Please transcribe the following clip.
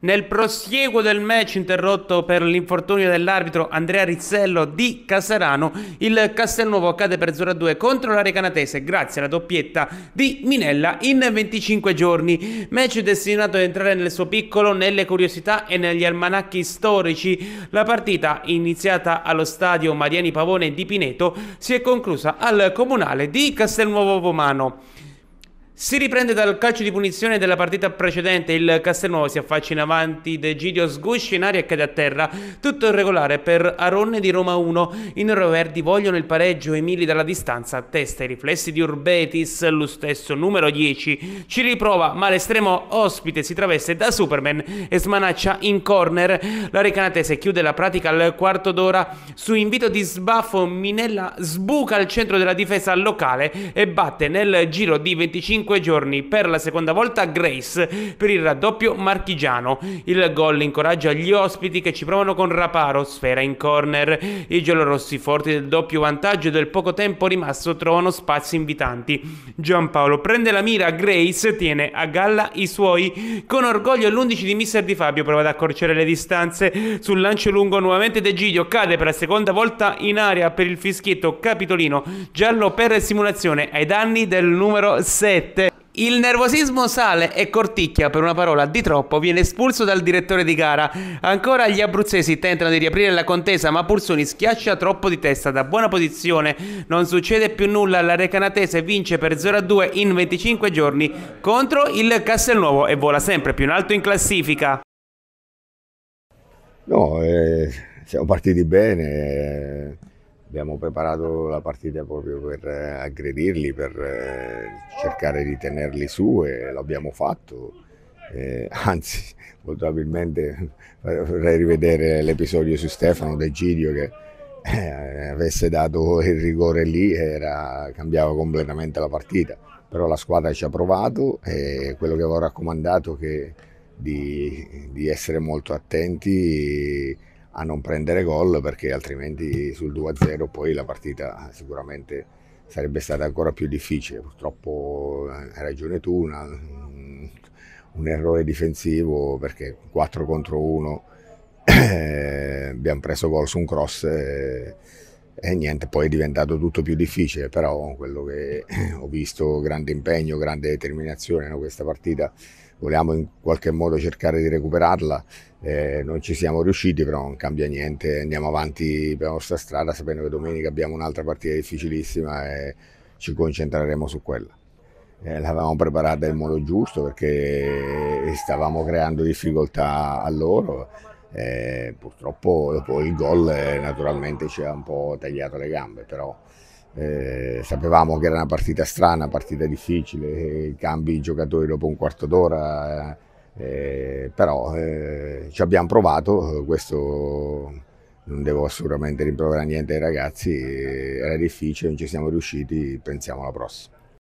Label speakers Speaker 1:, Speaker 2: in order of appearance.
Speaker 1: Nel prosieguo del match interrotto per l'infortunio dell'arbitro Andrea Rizzello di Casarano, il Castelnuovo cade per 0-2 contro l'area canatese grazie alla doppietta di Minella in 25 giorni. Match destinato ad entrare nel suo piccolo, nelle curiosità e negli almanacchi storici. La partita, iniziata allo stadio Mariani Pavone di Pineto, si è conclusa al comunale di Castelnuovo Pomano. Si riprende dal calcio di punizione della partita precedente, il Castelnuovo si affaccia in avanti, De Gidio sguscia in aria e cade a terra, tutto regolare per Aronne di Roma 1, i noroverdi vogliono il pareggio, Emili dalla distanza testa i riflessi di Urbetis, lo stesso numero 10, ci riprova ma l'estremo ospite si traveste da Superman e smanaccia in corner, la recanatese chiude la pratica al quarto d'ora, su invito di sbaffo Minella sbuca al centro della difesa locale e batte nel giro di 25 5 giorni per la seconda volta Grace per il raddoppio marchigiano. Il gol incoraggia gli ospiti che ci provano con Raparo, sfera in corner. I giallorossi forti del doppio vantaggio e del poco tempo rimasto trovano spazi invitanti. Giampaolo prende la mira, Grace tiene a galla i suoi. Con orgoglio l'11 di mister Di Fabio prova ad accorciare le distanze sul lancio lungo nuovamente De Giglio cade per la seconda volta in aria per il fischietto capitolino giallo per simulazione ai danni del numero 7 il nervosismo sale e Corticchia, per una parola di troppo, viene espulso dal direttore di gara. Ancora gli abruzzesi tentano di riaprire la contesa, ma Pulsoni schiaccia troppo di testa da buona posizione. Non succede più nulla, la Recanatese vince per 0-2 in 25 giorni contro il Castelnuovo e vola sempre più in alto in classifica.
Speaker 2: No, eh, siamo partiti bene. Eh abbiamo preparato la partita proprio per eh, aggredirli, per eh, cercare di tenerli su e l'abbiamo fatto. Eh, anzi, molto probabilmente vorrei rivedere l'episodio su Stefano De Gidio che eh, avesse dato il rigore lì era, cambiava completamente la partita. Però la squadra ci ha provato e quello che avevo raccomandato è di, di essere molto attenti a non prendere gol perché altrimenti sul 2-0 poi la partita sicuramente sarebbe stata ancora più difficile. Purtroppo eh, hai ragione tu, una, un errore difensivo perché 4 contro 1 eh, abbiamo preso gol su un cross e, eh, e, niente, poi è diventato tutto più difficile, però quello che ho visto, grande impegno, grande determinazione, no? questa partita volevamo in qualche modo cercare di recuperarla, eh, non ci siamo riusciti, però non cambia niente, andiamo avanti per la nostra strada sapendo che domenica abbiamo un'altra partita difficilissima e ci concentreremo su quella. Eh, l'avevamo preparata in modo giusto perché stavamo creando difficoltà a loro. Eh, purtroppo dopo il gol eh, naturalmente ci ha un po' tagliato le gambe, però eh, sapevamo che era una partita strana, una partita difficile, eh, cambi i giocatori dopo un quarto d'ora, eh, eh però eh, ci abbiamo provato, eh, questo non devo assolutamente rimproverare niente ai ragazzi, era difficile, non ci siamo riusciti, pensiamo alla prossima.